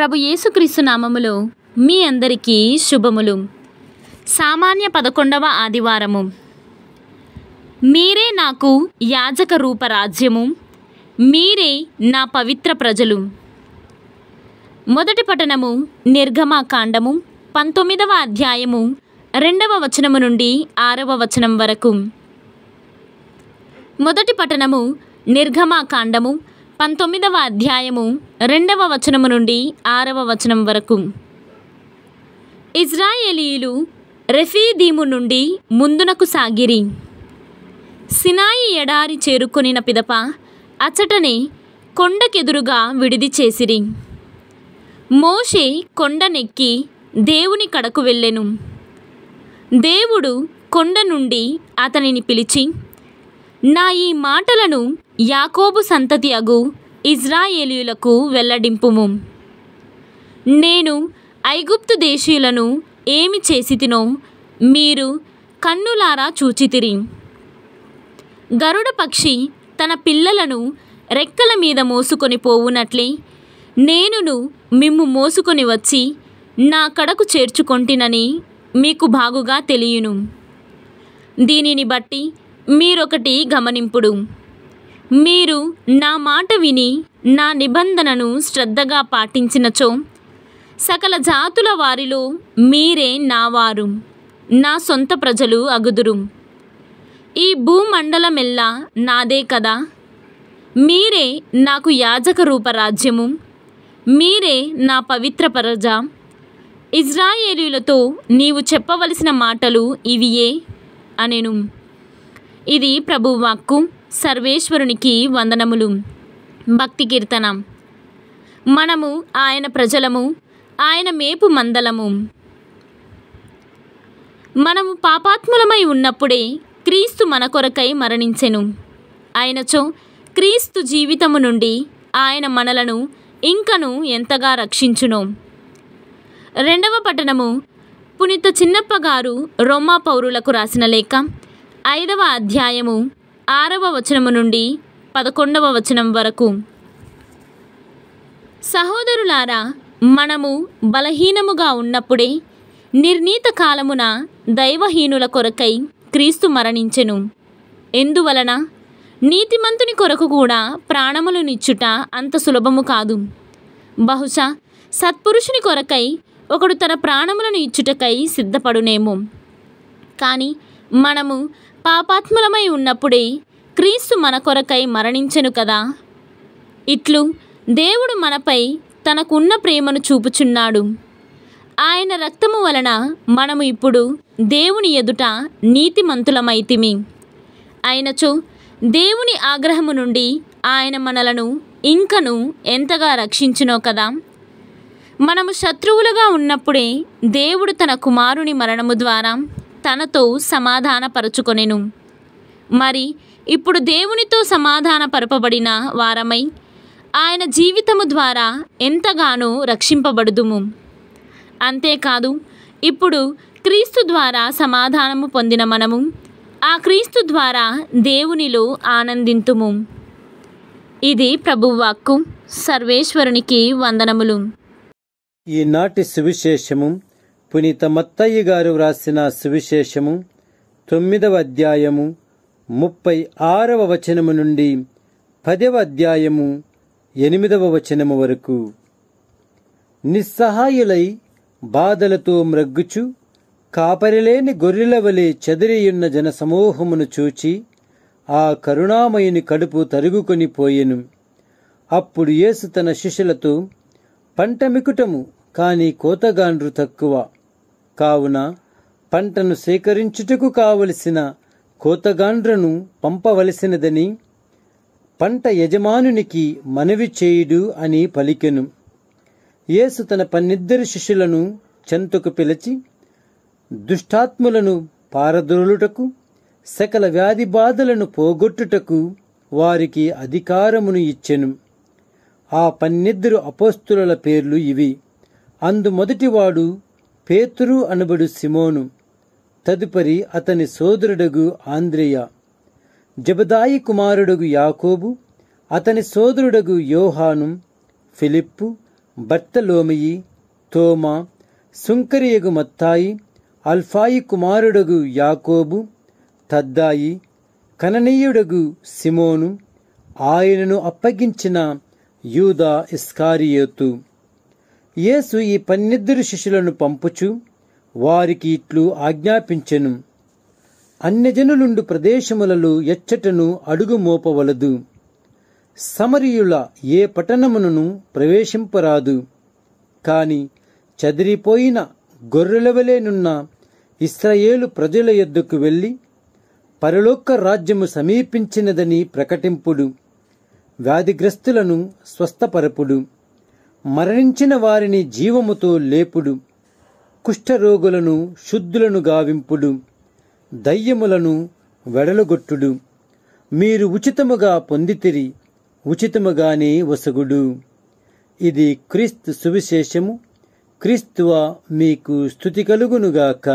ప్రభు యేసుక్రీస్తు నామములో మీ అందరికీ శుభములు సామాన్య పదకొండవ ఆదివారము మీరే నాకు యాజక రూప రాజ్యము మీరే నా పవిత్ర ప్రజలు మొదటి పఠనము నిర్గమాకాండము పంతొమ్మిదవ అధ్యాయము రెండవ వచనము నుండి ఆరవ వచనం వరకు మొదటి పఠనము నిర్గమాకాండము పంతొమ్మిదవ అధ్యాయము రెండవ వచనము నుండి ఆరవ వచనం వరకు ఇజ్రాయేలీలు రెఫీదీము నుండి ముందునకు సాగిరి సినాయి ఎడారి చేరుకొనిన పిదప అచటనే కొండకెదురుగా విడిది చేసిరి మోషే కొండనెక్కి దేవుని కడకు వెళ్ళెను దేవుడు కొండ నుండి అతనిని పిలిచి నా ఈ మాటలను యాకోబు సంతతి అగు ఇజ్రాయేలీయులకు వెల్లడింపుము నేను ఐగుప్తు దేశీయులను ఏమి చేసితినో మీరు కన్నులారా చూచితిరి గరుడ పక్షి తన పిల్లలను రెక్కల మీద మోసుకొని పోవునట్లే నేనును మిమ్ము మోసుకొని వచ్చి నా కడకు చేర్చుకొంటినని మీకు బాగుగా తెలియను దీనిని బట్టి మీరొకటి గమనింపుడు మీరు నా మాట విని నా నిబంధనను శ్రద్ధగా పాటించినచో సకల జాతుల వారిలో మీరే నావారు నా సొంత ప్రజలు అగుదురు ఈ భూమండలమెల్లా నాదే కదా మీరే నాకు యాజక రూపరాజ్యము మీరే నా పవిత్ర ప్రజ ఇజ్రాయేలీలతో నీవు చెప్పవలసిన మాటలు ఇవియే అనెను ఇది ప్రభువాక్కు సర్వేశ్వరునికి వందనములు భక్తి కీర్తన మనము ఆయన ప్రజలము ఆయన మేపు మందలము మనము పాపాత్ములమై ఉన్నప్పుడే క్రీస్తు మన కొరకై మరణించెను ఆయనచో క్రీస్తు జీవితము నుండి ఆయన మనలను ఇంకను ఎంతగా రక్షించును రెండవ పట్టణము పునీత చిన్నప్ప గారు పౌరులకు రాసిన లేఖ ఐదవ అధ్యాయము ఆరవ వచనము నుండి పదకొండవ వచనం వరకు సహోదరులారా మనము బలహీనముగా ఉన్నప్పుడే నిర్ణీత కాలమున దైవహీనుల కొరకై క్రీస్తు మరణించెను ఎందువలన నీతిమంతుని కొరకు కూడా ప్రాణములు నిచ్చుట అంత సులభము కాదు బహుశా సత్పురుషుని కొరకై ఒకడు తన ప్రాణములను ఇచ్చుటకై సిద్ధపడునేమో కానీ మనము పాపాత్ములమై ఉన్నప్పుడే క్రీస్తు మన కొరకై మరణించెను కదా ఇట్లు దేవుడు మనపై తనకున్న ప్రేమను చూపుచున్నాడు ఆయన రక్తము వలన మనము ఇప్పుడు దేవుని ఎదుట నీతిమంతులమైతిమి అయినచో దేవుని ఆగ్రహము నుండి ఆయన మనలను ఇంకను ఎంతగా రక్షించునో కదా మనము శత్రువులుగా ఉన్నప్పుడే దేవుడు తన కుమారుని మరణము ద్వారా తనతో సమాధానపరచుకొనెను మరి ఇప్పుడు దేవునితో సమాధానపరపబడిన వారమై ఆయన జీవితము ద్వారా ఎంతగానో రక్షింపబడుదుము అంతేకాదు ఇప్పుడు క్రీస్తు ద్వారా సమాధానము పొందిన మనము ఆ క్రీస్తు ద్వారా దేవునిలో ఆనందింతుము ఇది ప్రభువాక్కు సర్వేశ్వరునికి వందనములు ఈనాటి సువిశేషము పునీత మత్తయ్య గారు వ్రాసిన సువిశేషము తొమ్మిదవ అధ్యాయము ముప్పై ఆరవ వచనము నుండి పదవ అధ్యాయము ఎనిమిదవ వచనము వరకు నిస్సహాయులై బాధలతో మ్రగ్గుచు కాపరిలేని గొర్రెల వలె చెదిరియున్న జనసమూహమును చూచి ఆ కరుణామయుని కడుపు తరుగుకొని పోయెను అప్పుడు ఏసు తన శిష్యులతో పంట మికుటము కాని కోతగాండ్రు తక్కువ కావున పంటను సేకరించుటకు కావలసిన కోతగాండ్రను పంపవలసినదని పంట యజమానునికి మనవి చేయుడు అని పలికెను యేసు తన పన్నిద్దరి శిష్యులను చెంతకు పిలిచి దుష్టాత్ములను పారదోలుటకు సకల వ్యాధి బాధలను పోగొట్టుటకు వారికి అధికారమును ఇచ్చెను ఆ పన్నిద్దరు అపోస్తుల పేర్లు ఇవి అందు మొదటివాడు పేతురు అనబడు సిమోను తదుపరి అతని సోదరుడగు ఆంద్రేయ జబదాయి కుమారుడగు యాకోబు అతని సోదరుడగు యోహాను ఫిలిప్పు బర్తలోమయి తోమా సుంకరియగు మత్తాయి అల్ఫాయి కుమారుడగు యాకోబు తద్దాయి కననీయుడగు సిమోను ఆయనను అప్పగించిన యూదా ఇస్కారియోతు యేసు ఈ పన్నిద్దరు శిష్యులను పంపుచు వారికి ఇట్లు ఆజ్ఞాపించెను అన్యజనులుండు ప్రదేశములలో ఎచ్చటను అడుగు మోపవలదు సమరియుల ఏ పట్టణమునను ప్రవేశింపరాదు కాని చదిరిపోయిన గొర్రెలవలేనున్న ఇస్రయేలు ప్రజల ఎద్దుకు వెళ్ళి పరలోక రాజ్యము సమీపించినదని ప్రకటింపుడు వ్యాధిగ్రస్తులను స్వస్థపరపుడు మరణించిన వారిని జీవముతో లేపుడు కుష్ఠరోగులను శుద్ధులను గావింపుడు దయ్యములను వెడలగొట్టుడు మీరు ఉచితముగా పొందితిరి ఉచితముగానే వసగుడు ఇది క్రీస్తు సువిశేషము క్రీస్తువా మీకు స్థుతి కలుగునుగాక